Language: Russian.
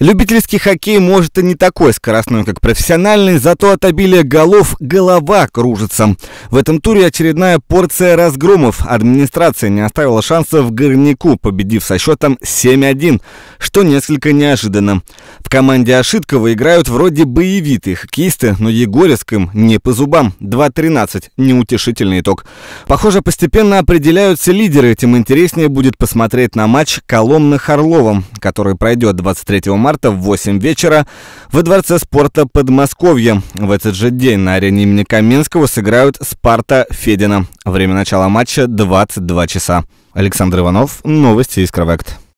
Любительский хоккей может и не такой скоростной, как профессиональный, зато от обилия голов голова кружится. В этом туре очередная порция разгромов. Администрация не оставила шансов горняку, победив со счетом 7 что несколько неожиданно. В команде Ошиткова играют вроде боевитые хоккеисты, но Егоревским не по зубам. 2-13. Неутешительный итог. Похоже, постепенно определяются лидеры. Тем интереснее будет посмотреть на матч Коломны-Харловом, который пройдет 23 марта в 8 вечера во Дворце спорта Подмосковья. В этот же день на арене имени Каменского сыграют Спарта-Федина. Время начала матча 22 часа. Александр Иванов, новости из Кровект.